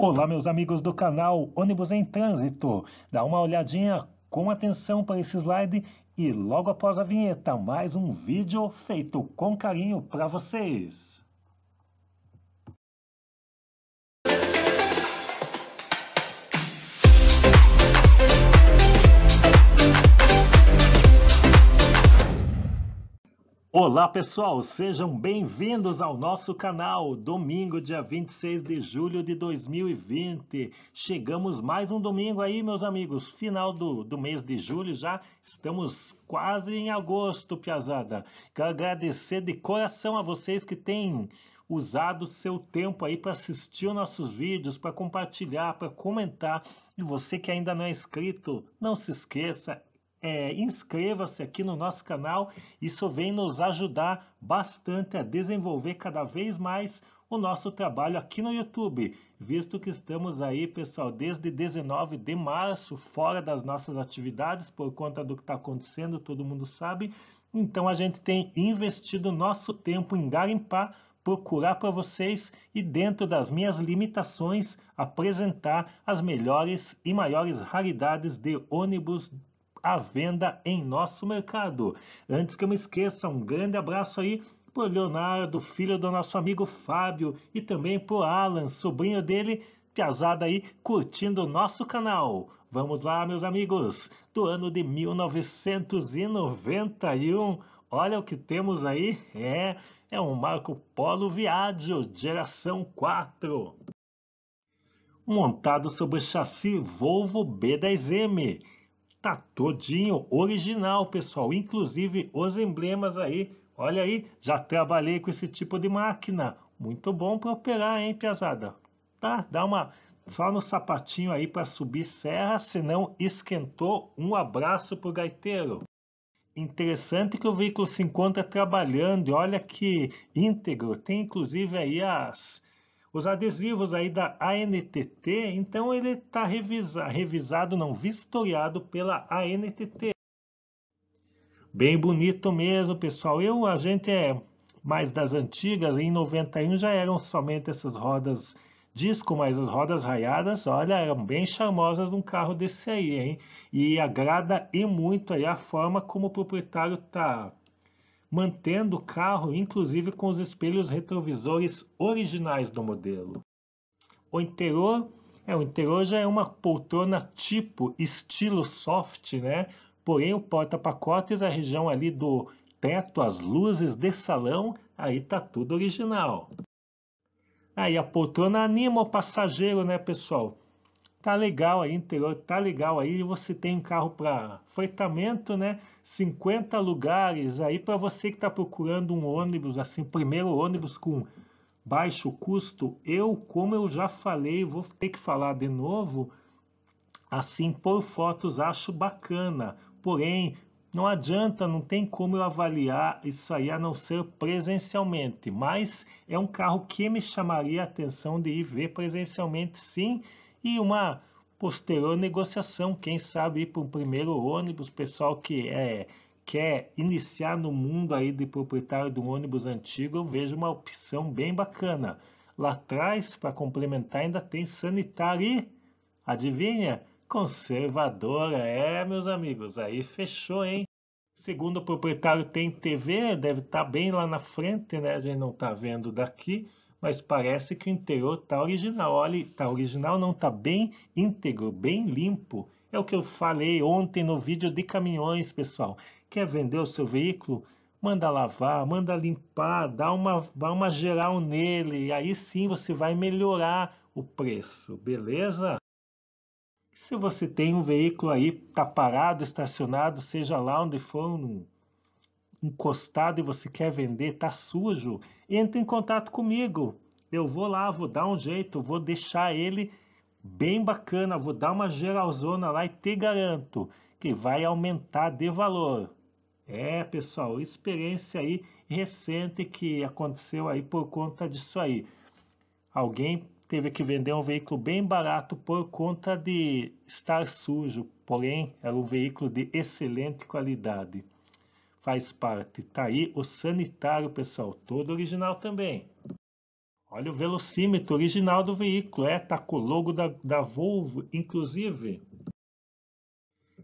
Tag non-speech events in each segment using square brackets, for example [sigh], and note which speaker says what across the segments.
Speaker 1: Olá, meus amigos do canal Ônibus em Trânsito. Dá uma olhadinha com atenção para esse slide e logo após a vinheta, mais um vídeo feito com carinho para vocês. Olá pessoal, sejam bem-vindos ao nosso canal. Domingo, dia 26 de julho de 2020. Chegamos mais um domingo aí, meus amigos. Final do, do mês de julho já. Estamos quase em agosto, Piazada. Quero agradecer de coração a vocês que têm usado seu tempo aí para assistir nossos vídeos, para compartilhar, para comentar. E você que ainda não é inscrito, não se esqueça, é, inscreva-se aqui no nosso canal. Isso vem nos ajudar bastante a desenvolver cada vez mais o nosso trabalho aqui no YouTube, visto que estamos aí, pessoal, desde 19 de março, fora das nossas atividades, por conta do que está acontecendo, todo mundo sabe. Então a gente tem investido nosso tempo em garimpar, procurar para vocês e, dentro das minhas limitações, apresentar as melhores e maiores raridades de ônibus à venda em nosso mercado. Antes que eu me esqueça, um grande abraço aí pro Leonardo, filho do nosso amigo Fábio, e também pro Alan, sobrinho dele, piazada aí curtindo o nosso canal. Vamos lá, meus amigos, do ano de 1991. Olha o que temos aí, é, é um Marco Polo Viaggio, geração 4. Montado sobre chassi Volvo B10M, Tá todinho original, pessoal. Inclusive os emblemas aí. Olha aí, já trabalhei com esse tipo de máquina. Muito bom para operar, hein, piazada? Tá, dá uma só no sapatinho aí para subir serra, senão esquentou. Um abraço o gaiteiro. Interessante que o veículo se encontra trabalhando, e olha que íntegro, tem inclusive aí as os adesivos aí da ANTT, então ele está revisa, revisado, não, vistoriado pela ANTT. Bem bonito mesmo, pessoal. Eu, a gente é mais das antigas, em 91 já eram somente essas rodas disco, mas as rodas raiadas, olha, eram bem charmosas um carro desse aí, hein? E agrada e muito aí a forma como o proprietário tá mantendo o carro inclusive com os espelhos retrovisores originais do modelo. O interior, é, o interior já é uma poltrona tipo estilo soft, né? Porém o porta-pacotes, a região ali do teto, as luzes de salão, aí tá tudo original. Aí a poltrona anima o passageiro, né, pessoal? tá legal aí, interior tá legal aí, você tem um carro para feitamento né? 50 lugares aí para você que está procurando um ônibus, assim, primeiro ônibus com baixo custo. Eu, como eu já falei, vou ter que falar de novo, assim, por fotos acho bacana, porém não adianta, não tem como eu avaliar isso aí a não ser presencialmente, mas é um carro que me chamaria a atenção de ir ver presencialmente sim, e uma posterior negociação, quem sabe ir para o primeiro ônibus, pessoal que é, quer iniciar no mundo aí de proprietário de um ônibus antigo, eu vejo uma opção bem bacana. Lá atrás, para complementar, ainda tem sanitário e, adivinha, conservadora. É, meus amigos, aí fechou, hein? Segundo o proprietário, tem TV, deve estar tá bem lá na frente, né? A gente não está vendo daqui, mas parece que o interior está original. Olha, está original, não está bem íntegro, bem limpo. É o que eu falei ontem no vídeo de caminhões, pessoal. Quer vender o seu veículo? Manda lavar, manda limpar, dá uma, dá uma geral nele. E aí sim você vai melhorar o preço, beleza? Se você tem um veículo aí, está parado, estacionado, seja lá onde for, encostado e você quer vender, tá sujo, entre em contato comigo. Eu vou lá, vou dar um jeito, vou deixar ele bem bacana, vou dar uma geralzona lá e te garanto que vai aumentar de valor. É, pessoal, experiência aí recente que aconteceu aí por conta disso aí. Alguém teve que vender um veículo bem barato por conta de estar sujo, porém era um veículo de excelente qualidade faz parte. Tá aí o sanitário, pessoal, todo original também. Olha o velocímetro original do veículo, é, tá com o logo da, da Volvo, inclusive.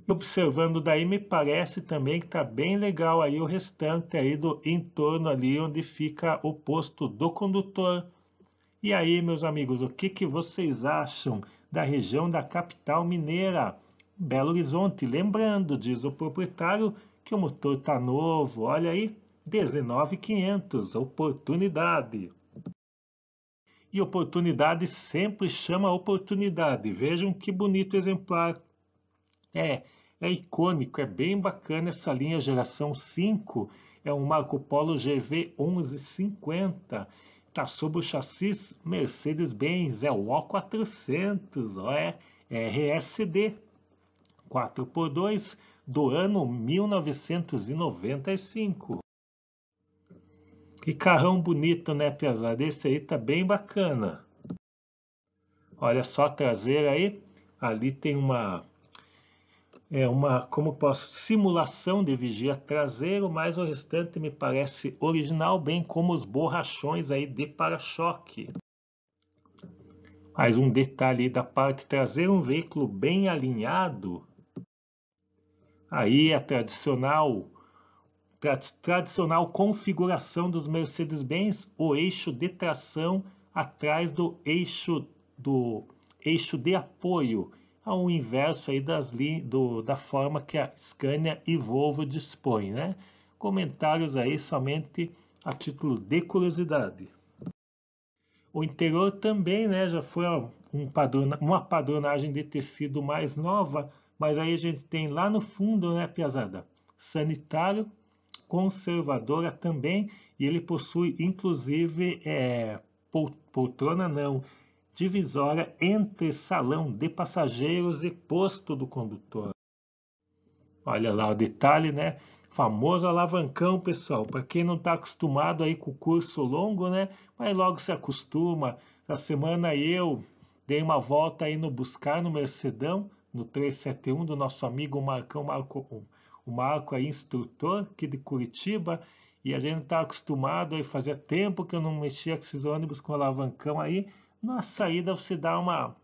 Speaker 1: Observando daí, me parece também que tá bem legal aí o restante aí do entorno ali onde fica o posto do condutor. E aí, meus amigos, o que, que vocês acham da região da capital mineira? Belo Horizonte, lembrando, diz o proprietário, que o motor está novo, olha aí, 19,500, oportunidade. E oportunidade sempre chama oportunidade. Vejam que bonito exemplar. É, é icônico, é bem bacana essa linha geração 5. É um Marco Polo GV 1150. Está sob o chassis Mercedes-Benz. É o O400, ó, é RSD. 4x2, do ano 1995. Que carrão bonito, né, pesado? Esse aí tá bem bacana. Olha só a traseira aí. Ali tem uma é uma, como posso, simulação de vigia traseiro, mas o restante me parece original, bem como os borrachões aí de para-choque. Mais um detalhe da parte traseira, um veículo bem alinhado, Aí a tradicional tradicional configuração dos Mercedes-Benz, o eixo de tração atrás do eixo do eixo de apoio, ao inverso aí das do, da forma que a Scania e Volvo dispõem, né? Comentários aí somente a título de curiosidade. O interior também, né, já foi um padrona, uma padronagem de tecido mais nova, mas aí a gente tem lá no fundo, né, Piazada? Sanitário, conservadora também, e ele possui inclusive é, poltrona não, divisória entre salão de passageiros e posto do condutor. Olha lá o detalhe, né? Famoso alavancão, pessoal. Para quem não está acostumado aí com o curso longo, né? Mas logo se acostuma. Na semana eu dei uma volta aí no Buscar, no Mercedão no 371 do nosso amigo Marcão Marco 1. O Marco é instrutor aqui de Curitiba e a gente está acostumado, aí fazia tempo que eu não mexia com esses ônibus com alavancão aí, na saída você dá uma,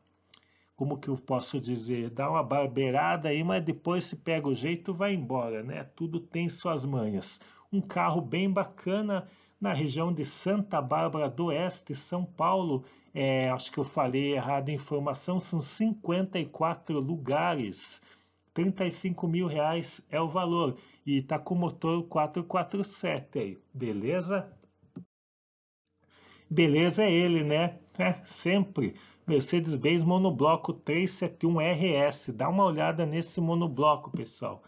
Speaker 1: como que eu posso dizer, dá uma barbeirada aí, mas depois se pega o jeito vai embora, né? Tudo tem suas manhas. Um carro bem bacana, na região de Santa Bárbara do Oeste, São Paulo. É, acho que eu falei errado a informação, são 54 lugares. 35 mil reais é o valor. E está com motor 447 aí, beleza? Beleza é ele, né? É, sempre. Mercedes-Benz monobloco 371 RS. Dá uma olhada nesse monobloco, pessoal.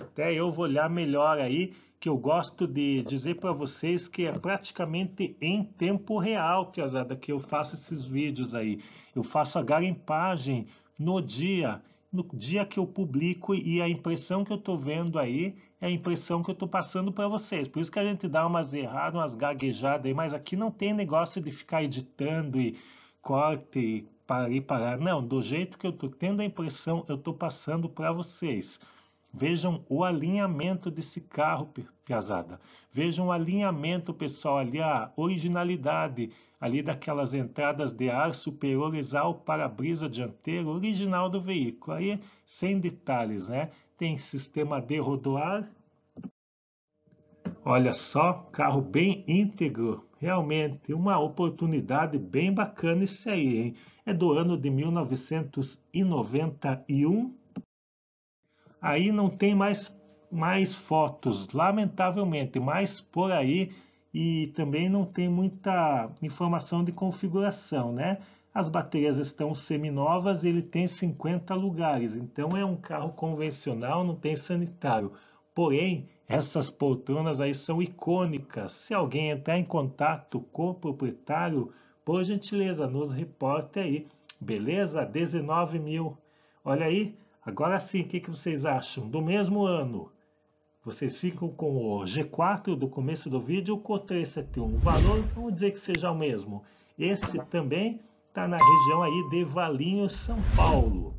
Speaker 1: Até eu vou olhar melhor aí, que eu gosto de dizer para vocês que é praticamente em tempo real, piazada, que eu faço esses vídeos aí. Eu faço a garimpagem no dia, no dia que eu publico e a impressão que eu estou vendo aí é a impressão que eu estou passando para vocês. Por isso que a gente dá umas erradas, umas gaguejadas aí, mas aqui não tem negócio de ficar editando e corte e parar e parar. Não, do jeito que eu estou tendo a impressão, eu estou passando para vocês. Vejam o alinhamento desse carro, Piazada. Vejam o alinhamento, pessoal, ali a originalidade ali daquelas entradas de ar superiores ao para-brisa dianteiro original do veículo. Aí, sem detalhes, né? Tem sistema de rodoar. Olha só, carro bem íntegro. Realmente, uma oportunidade bem bacana isso aí, hein? É do ano de 1991 Aí não tem mais, mais fotos, lamentavelmente, mas por aí e também não tem muita informação de configuração, né? As baterias estão seminovas, ele tem 50 lugares, então é um carro convencional, não tem sanitário. Porém, essas poltronas aí são icônicas. Se alguém entrar em contato com o proprietário, por gentileza, nos reporte aí. Beleza? 19 mil. Olha aí, Agora sim, o que, que vocês acham? Do mesmo ano, vocês ficam com o G4 do começo do vídeo com o 371. O valor, vamos dizer que seja o mesmo. Esse também está na região aí de Valinho São Paulo.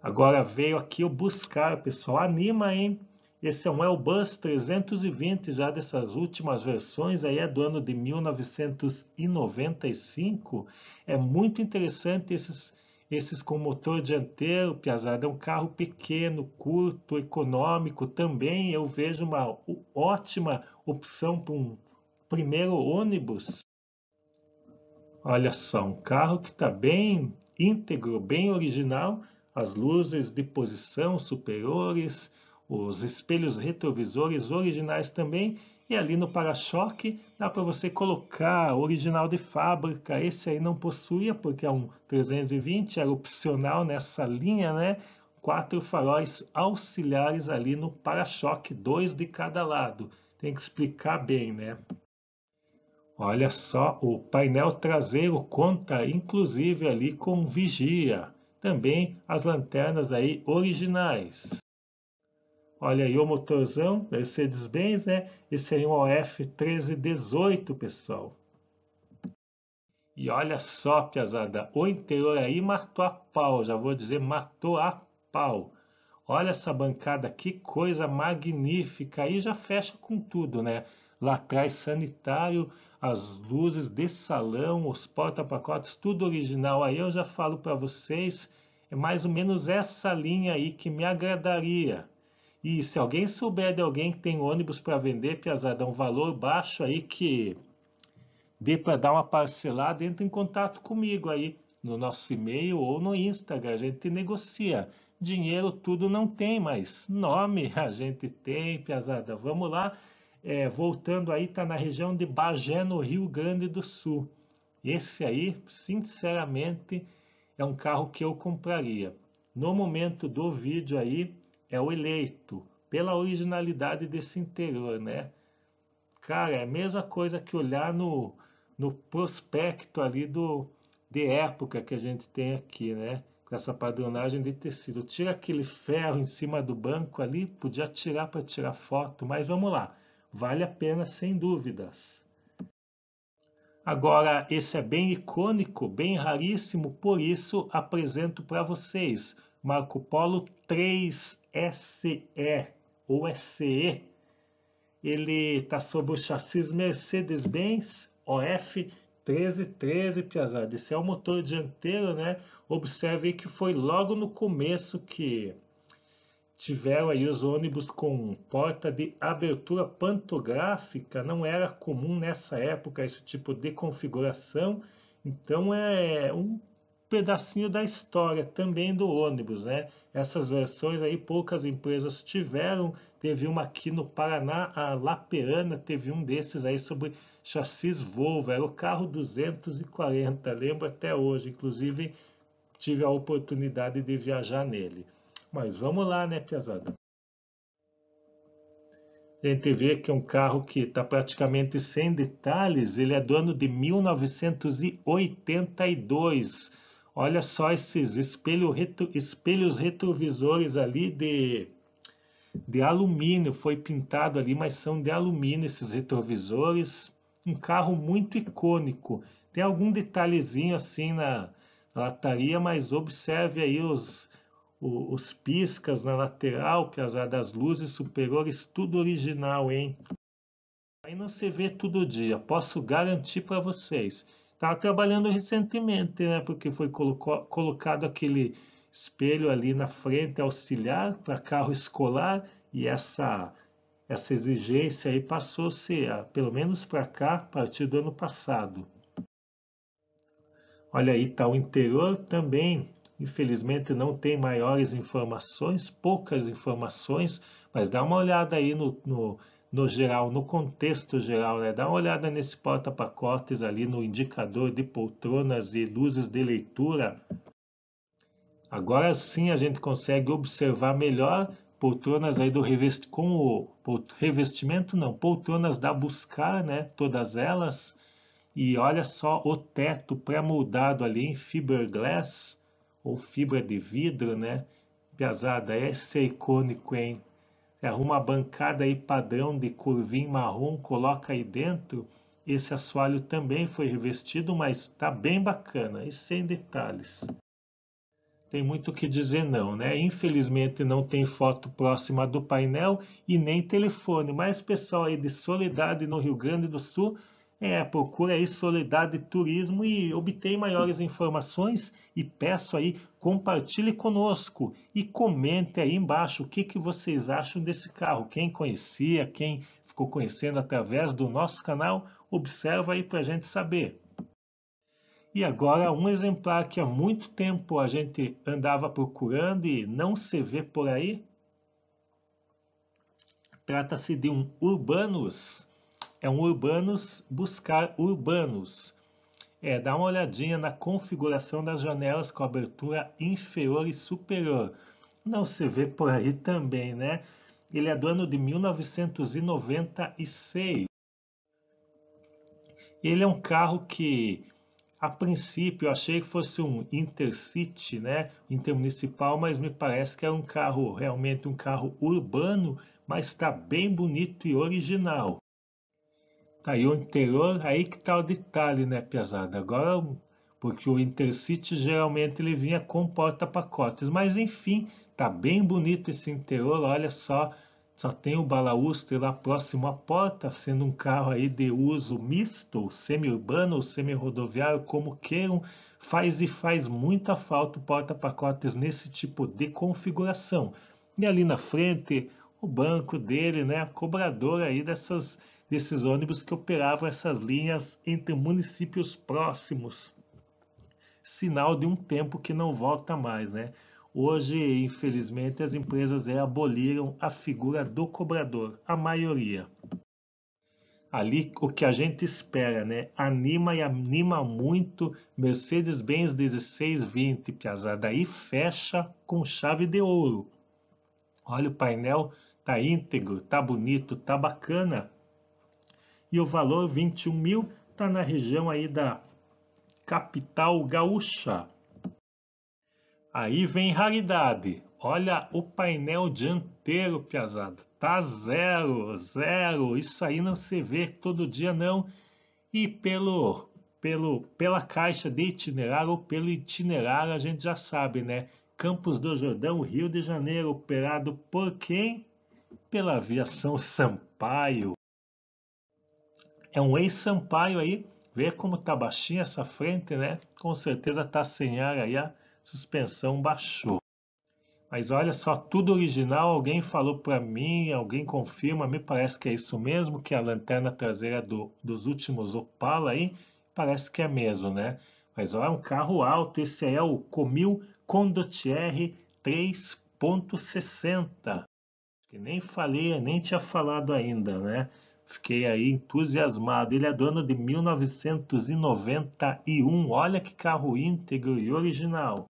Speaker 1: Agora veio aqui o buscar, pessoal. Anima, hein? Esse é um Elbus 320 já dessas últimas versões, aí é do ano de 1995. É muito interessante esses esses com motor dianteiro, Piazada, é um carro pequeno, curto, econômico. Também eu vejo uma ótima opção para um primeiro ônibus. Olha só, um carro que está bem íntegro, bem original. As luzes de posição superiores, os espelhos retrovisores originais também e ali no para-choque dá para você colocar original de fábrica. Esse aí não possuía, porque é um 320, era opcional nessa linha, né? Quatro faróis auxiliares ali no para-choque, dois de cada lado. Tem que explicar bem, né? Olha só, o painel traseiro conta inclusive ali com vigia. Também as lanternas aí originais. Olha aí o motorzão Mercedes-Benz, né? Esse aí é um OF 1318, pessoal. E olha só, piazada, o interior aí matou a pau, já vou dizer, matou a pau. Olha essa bancada, que coisa magnífica. Aí já fecha com tudo, né? Lá atrás, sanitário, as luzes de salão, os porta-pacotes, tudo original. Aí eu já falo para vocês, é mais ou menos essa linha aí que me agradaria. E se alguém souber de alguém que tem ônibus para vender, Piazada, é um valor baixo aí que dê para dar uma parcelada, entre em contato comigo aí no nosso e-mail ou no Instagram. A gente negocia. Dinheiro tudo não tem, mas nome [laughs] a gente tem, Piazada. Vamos lá. É, voltando aí, está na região de Bagé, no Rio Grande do Sul. Esse aí, sinceramente, é um carro que eu compraria. No momento do vídeo aí, é o eleito, pela originalidade desse interior, né? Cara, é a mesma coisa que olhar no, no prospecto ali do, de época que a gente tem aqui, né? Com essa padronagem de tecido. Tira aquele ferro em cima do banco ali, podia tirar para tirar foto, mas vamos lá. Vale a pena sem dúvidas. Agora, esse é bem icônico, bem raríssimo, por isso apresento para vocês Marco Polo 3SE ou SE. Ele está sob o chassis Mercedes-Benz OF 1313 Piazada. Esse é o motor dianteiro, né? Observe que foi logo no começo que tiveram aí os ônibus com porta de abertura pantográfica, não era comum nessa época esse tipo de configuração, então é um pedacinho da história também do ônibus, né? Essas versões aí poucas empresas tiveram. Teve uma aqui no Paraná, a Lapeana teve um desses aí sobre chassis Volvo, era o carro 240, lembro até hoje, inclusive tive a oportunidade de viajar nele. Mas vamos lá, né, Piazada? A gente vê que é um carro que está praticamente sem detalhes, ele é do ano de 1982 Olha só esses espelho retro, espelhos retrovisores ali de, de alumínio. Foi pintado ali, mas são de alumínio esses retrovisores. Um carro muito icônico. Tem algum detalhezinho assim na, na lataria, mas observe aí os, os, os piscas na lateral, que as das luzes superiores, tudo original, hein? Aí não se vê todo dia, posso garantir para vocês. Estava tá trabalhando recentemente, né? Porque foi colocou, colocado aquele espelho ali na frente auxiliar para carro escolar e essa essa exigência aí passou a ser, pelo menos para cá, a partir do ano passado. Olha aí, tá o interior também. Infelizmente não tem maiores informações, poucas informações, mas dá uma olhada aí no, no no geral, no contexto geral, né? Dá uma olhada nesse porta-pacotes ali no indicador de poltronas e luzes de leitura. Agora sim a gente consegue observar melhor poltronas aí do revest... com o revestimento não, poltronas da Buscar, né? Todas elas. E olha só o teto pré-moldado ali em fiberglass ou fibra de vidro, né? Piazada, esse é icônico, hein? É, arruma a bancada aí padrão de curvim marrom, coloca aí dentro. Esse assoalho também foi revestido, mas está bem bacana e sem detalhes. Tem muito o que dizer não, né? Infelizmente não tem foto próxima do painel e nem telefone, mas pessoal aí de Soledade no Rio Grande do Sul é, procura aí Soledade Turismo e obtém maiores informações e peço aí, compartilhe conosco e comente aí embaixo o que, que vocês acham desse carro. Quem conhecia, quem ficou conhecendo através do nosso canal, observa aí para a gente saber. E agora um exemplar que há muito tempo a gente andava procurando e não se vê por aí. Trata-se de um Urbanus é um urbanus buscar urbanus. É, dá uma olhadinha na configuração das janelas com abertura inferior e superior. Não se vê por aí também, né? Ele é do ano de 1996. Ele é um carro que, a princípio, eu achei que fosse um Intercity, né? Intermunicipal, mas me parece que é um carro, realmente um carro urbano, mas está bem bonito e original. Tá aí o interior, aí que tá o detalhe, né, pesado? Agora, porque o Intercity geralmente ele vinha com porta-pacotes, mas enfim, tá bem bonito esse interior, olha só, só tem o balaústre lá próximo à porta, sendo um carro aí de uso misto, semi-urbano ou semi-rodoviário, como queiram, faz e faz muita falta o porta-pacotes nesse tipo de configuração. E ali na frente, o banco dele, né, a cobradora aí dessas desses ônibus que operavam essas linhas entre municípios próximos. Sinal de um tempo que não volta mais, né? Hoje, infelizmente, as empresas eh, aboliram a figura do cobrador, a maioria. Ali o que a gente espera, né? Anima e anima muito Mercedes-Benz 1620 Piazada. Aí fecha com chave de ouro. Olha o painel, tá íntegro, tá bonito, tá bacana e o valor 21 mil está na região aí da capital gaúcha. Aí vem raridade. Olha o painel dianteiro, piazada. Tá zero, zero. Isso aí não se vê todo dia não. E pelo, pelo, pela caixa de itinerário ou pelo itinerário a gente já sabe, né? Campos do Jordão, Rio de Janeiro, operado por quem? Pela aviação Sampaio. É um ex-Sampaio aí. Vê como tá baixinha essa frente, né? Com certeza tá sem ar aí, a suspensão baixou. Mas olha só, tudo original, alguém falou para mim, alguém confirma, me parece que é isso mesmo, que a lanterna traseira do, dos últimos Opala aí, parece que é mesmo, né? Mas olha, um carro alto, esse aí é o Comil Condottieri 3.60, que nem falei, nem tinha falado ainda, né? Fiquei aí entusiasmado. Ele é do ano de 1991. Olha que carro íntegro e original.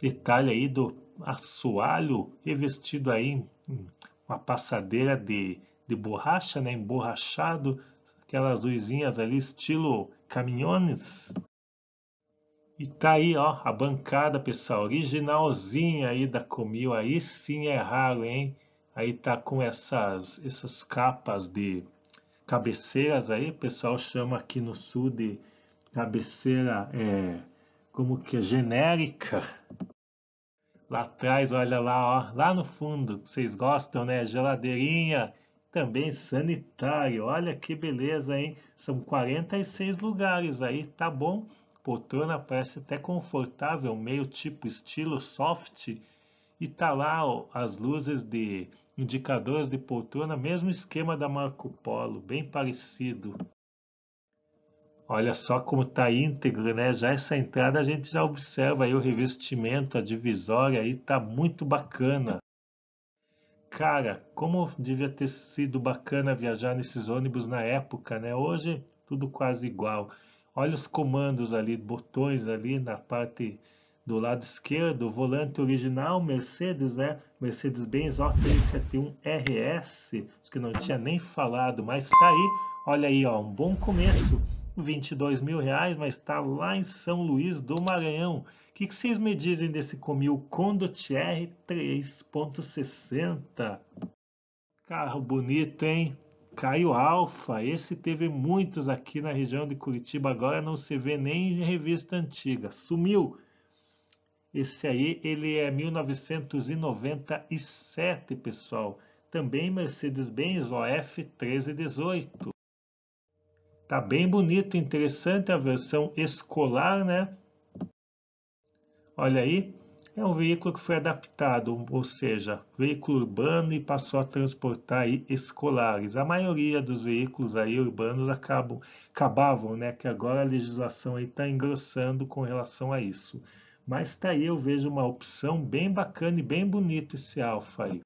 Speaker 1: Detalhe aí do assoalho revestido aí em uma passadeira de, de borracha, né? Emborrachado. Aquelas luzinhas ali, estilo caminhones. E tá aí, ó, a bancada, pessoal, originalzinha aí da Comil. Aí sim é raro, hein? Aí tá com essas, essas capas de cabeceiras aí, o pessoal chama aqui no sul de cabeceira, é, como que é, genérica. Lá atrás, olha lá, ó, lá no fundo, vocês gostam, né? Geladeirinha, também sanitário, olha que beleza, hein? São 46 lugares aí, tá bom? Poltrona parece até confortável, meio tipo estilo soft, e tá lá ó, as luzes de indicadores de poltrona, mesmo esquema da Marco Polo, bem parecido. Olha só como tá íntegro, né? Já essa entrada a gente já observa aí o revestimento, a divisória aí tá muito bacana. Cara, como devia ter sido bacana viajar nesses ônibus na época, né? Hoje tudo quase igual. Olha os comandos ali, botões ali na parte do lado esquerdo, o volante original Mercedes, né? Mercedes-Benz O371 RS, que não tinha nem falado, mas tá aí. Olha aí, ó, um bom começo. 22 mil reais, mas está lá em São Luís do Maranhão. O que, que, vocês me dizem desse Comil r 3.60? Carro bonito, hein? Caio Alfa, esse teve muitos aqui na região de Curitiba, agora não se vê nem em revista antiga. Sumiu, esse aí, ele é 1997, pessoal. Também Mercedes-Benz OF 1318. Tá bem bonito, interessante a versão escolar, né? Olha aí, é um veículo que foi adaptado, ou seja, veículo urbano e passou a transportar aí escolares. A maioria dos veículos aí urbanos acabam, acabavam, né? Que agora a legislação está engrossando com relação a isso. Mas tá aí, eu vejo uma opção bem bacana e bem bonita esse alfa aí.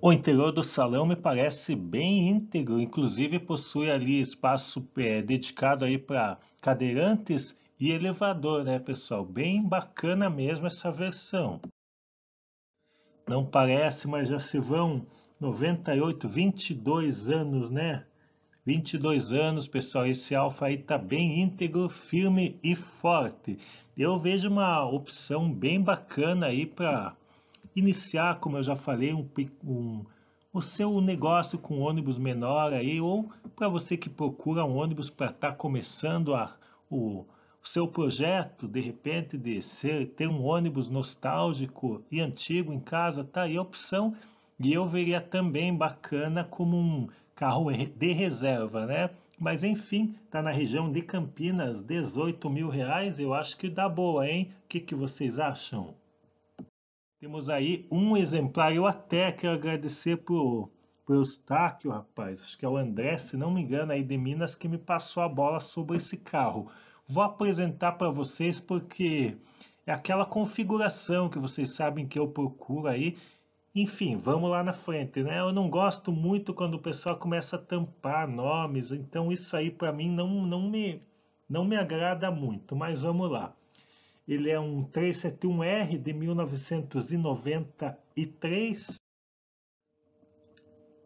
Speaker 1: O interior do salão me parece bem íntegro, inclusive possui ali espaço é, dedicado aí para cadeirantes e elevador, né, pessoal? Bem bacana mesmo essa versão. Não parece, mas já se vão 98, 22 anos, né? 22 anos, pessoal, esse Alfa aí tá bem íntegro, firme e forte. Eu vejo uma opção bem bacana aí para iniciar, como eu já falei, um, um, o seu negócio com ônibus menor aí, ou para você que procura um ônibus para estar tá começando a, o, o seu projeto, de repente, de ser, ter um ônibus nostálgico e antigo em casa, tá aí a opção. E eu veria também bacana como um carro de reserva, né? Mas enfim, tá na região de Campinas, 18 mil reais, eu acho que dá boa, hein? O que, que vocês acham? Temos aí um exemplar, eu até quero agradecer pro, pro Eustáquio, rapaz, acho que é o André, se não me engano, aí de Minas, que me passou a bola sobre esse carro. Vou apresentar para vocês porque é aquela configuração que vocês sabem que eu procuro aí enfim, vamos lá na frente, né? Eu não gosto muito quando o pessoal começa a tampar nomes, então isso aí para mim não, não, me, não me agrada muito, mas vamos lá. Ele é um 371R de 1993.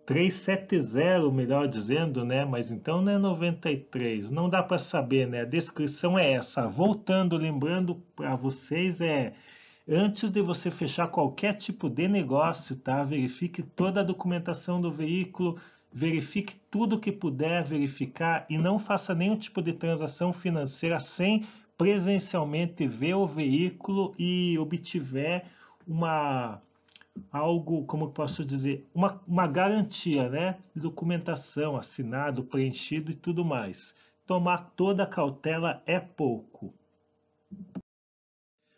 Speaker 1: 370, melhor dizendo, né? Mas então não é 93, não dá para saber, né? A descrição é essa. Voltando, lembrando para vocês, é Antes de você fechar qualquer tipo de negócio, tá? Verifique toda a documentação do veículo, verifique tudo que puder verificar e não faça nenhum tipo de transação financeira sem presencialmente ver o veículo e obtiver uma algo, como posso dizer, uma, uma garantia, né? Documentação assinado, preenchido e tudo mais. Tomar toda a cautela é pouco.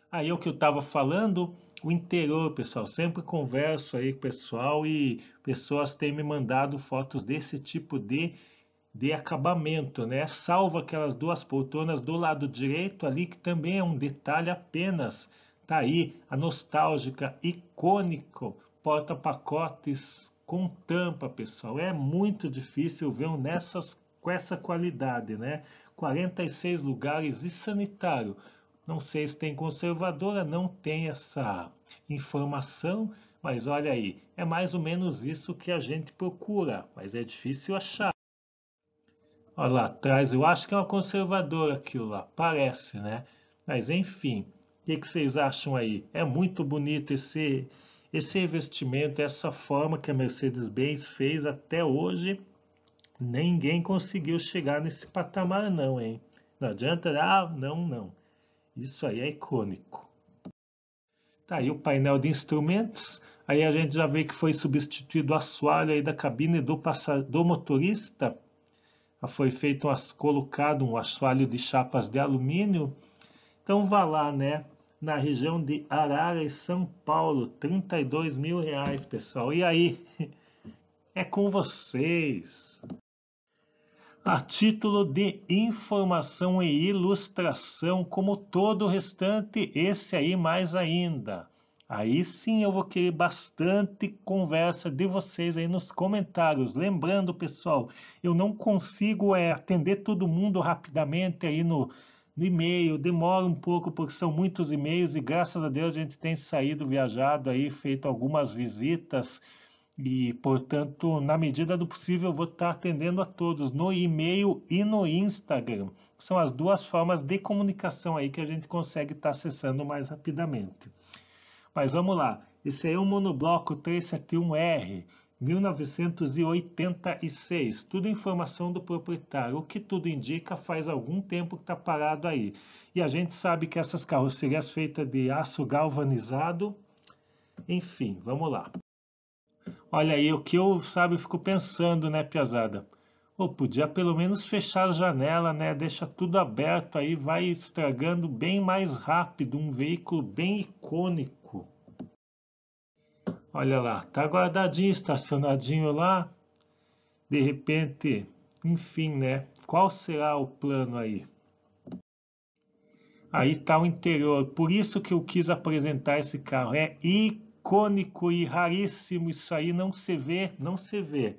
Speaker 1: Aí é o que eu estava falando, o interior, pessoal. Sempre converso aí com o pessoal e pessoas têm me mandado fotos desse tipo de, de acabamento, né? Salvo aquelas duas poltronas do lado direito ali, que também é um detalhe apenas. Tá aí a nostálgica, icônico, porta-pacotes com tampa, pessoal. É muito difícil ver um nessas com essa qualidade, né? 46 lugares e sanitário. Não sei se tem conservadora, não tem essa informação, mas olha aí, é mais ou menos isso que a gente procura, mas é difícil achar. Olha lá atrás, eu acho que é uma conservadora aquilo lá, parece, né? Mas enfim, o que, que vocês acham aí? É muito bonito esse, esse revestimento, essa forma que a Mercedes-Benz fez até hoje, ninguém conseguiu chegar nesse patamar não, hein? Não adianta, ah, não, não. Isso aí é icônico. Tá aí o painel de instrumentos. Aí a gente já vê que foi substituído o assoalho aí da cabine do, do motorista. Foi feito um, colocado um assoalho de chapas de alumínio. Então vá lá, né? Na região de Arara e São Paulo, 32 mil reais, pessoal. E aí? [laughs] É com vocês a título de informação e ilustração, como todo o restante, esse aí mais ainda. Aí sim eu vou querer bastante conversa de vocês aí nos comentários. Lembrando, pessoal, eu não consigo é, atender todo mundo rapidamente aí no, no e-mail, demora um pouco porque são muitos e-mails e graças a Deus a gente tem saído viajado aí, feito algumas visitas e, portanto, na medida do possível, eu vou estar atendendo a todos no e-mail e no Instagram. São as duas formas de comunicação aí que a gente consegue estar acessando mais rapidamente. Mas vamos lá. Esse aí é o monobloco 371R 1986. Tudo é informação do proprietário. O que tudo indica faz algum tempo que está parado aí. E a gente sabe que essas carrocerias feitas de aço galvanizado. Enfim, vamos lá. Olha aí, o que eu, sabe, fico pensando, né, Piazada? Ou podia pelo menos fechar a janela, né? Deixa tudo aberto aí, vai estragando bem mais rápido um veículo bem icônico. Olha lá, tá guardadinho, estacionadinho lá. De repente, enfim, né? Qual será o plano aí? Aí tá o interior. Por isso que eu quis apresentar esse carro. É icônico icônico e raríssimo, isso aí não se vê, não se vê.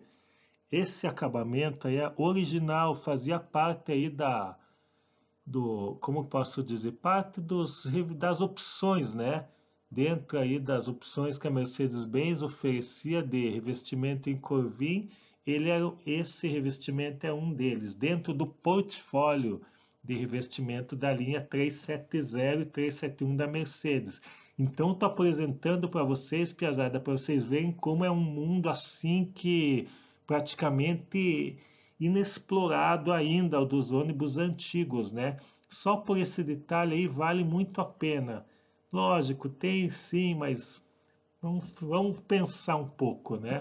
Speaker 1: Esse acabamento aí é original, fazia parte aí da do, como posso dizer, parte dos das opções, né? Dentro aí das opções que a Mercedes-Benz oferecia de revestimento em Corvin, ele era, é esse revestimento é um deles, dentro do portfólio de revestimento da linha 370 e 371 da Mercedes. Então, estou apresentando para vocês, Piazada, para vocês verem como é um mundo assim que praticamente inexplorado ainda, o dos ônibus antigos, né? Só por esse detalhe aí vale muito a pena. Lógico, tem sim, mas vamos, vamos pensar um pouco, né?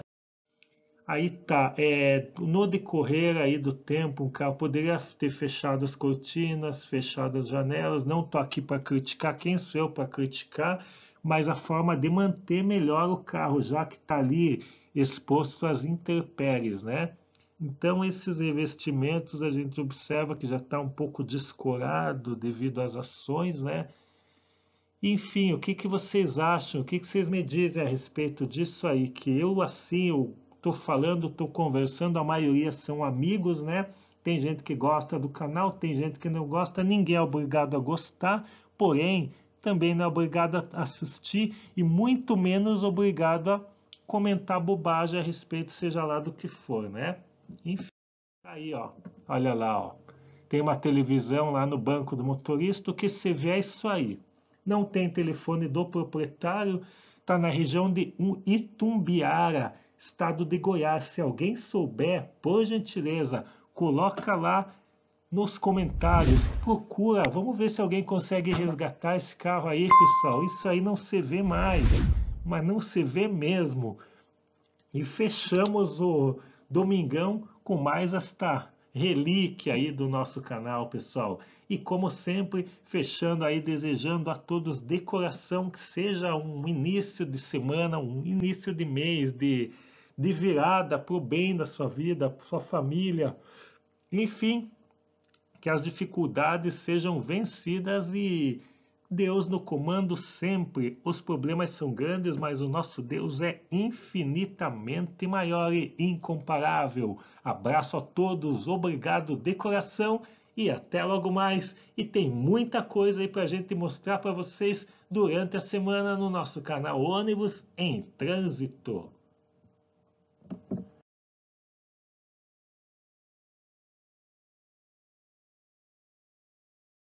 Speaker 1: Aí tá, é, no decorrer aí do tempo, o cara poderia ter fechado as cortinas, fechado as janelas, não tô aqui para criticar, quem sou eu para criticar, mas a forma de manter melhor o carro, já que está ali exposto às intempéries, né? Então esses investimentos, a gente observa que já está um pouco descorado devido às ações, né? Enfim, o que, que vocês acham? O que, que vocês me dizem a respeito disso aí? Que eu assim, eu tô falando, tô conversando, a maioria são amigos, né? Tem gente que gosta do canal, tem gente que não gosta, ninguém é obrigado a gostar, porém, também não é obrigado a assistir e muito menos obrigado a comentar bobagem a respeito, seja lá do que for, né? Enfim, tá aí, ó, olha lá, ó. Tem uma televisão lá no banco do motorista, o que você vê é isso aí. Não tem telefone do proprietário, está na região de Itumbiara, estado de Goiás. Se alguém souber, por gentileza, coloca lá nos comentários, procura, vamos ver se alguém consegue resgatar esse carro aí, pessoal. Isso aí não se vê mais, mas não se vê mesmo. E fechamos o domingão com mais esta relíquia aí do nosso canal, pessoal. E como sempre, fechando aí, desejando a todos de coração que seja um início de semana, um início de mês, de de virada para o bem da sua vida, para sua família. Enfim, que as dificuldades sejam vencidas e Deus no comando sempre. Os problemas são grandes, mas o nosso Deus é infinitamente maior e incomparável. Abraço a todos, obrigado de coração e até logo mais. E tem muita coisa aí para a gente mostrar para vocês durante a semana no nosso canal Ônibus em Trânsito.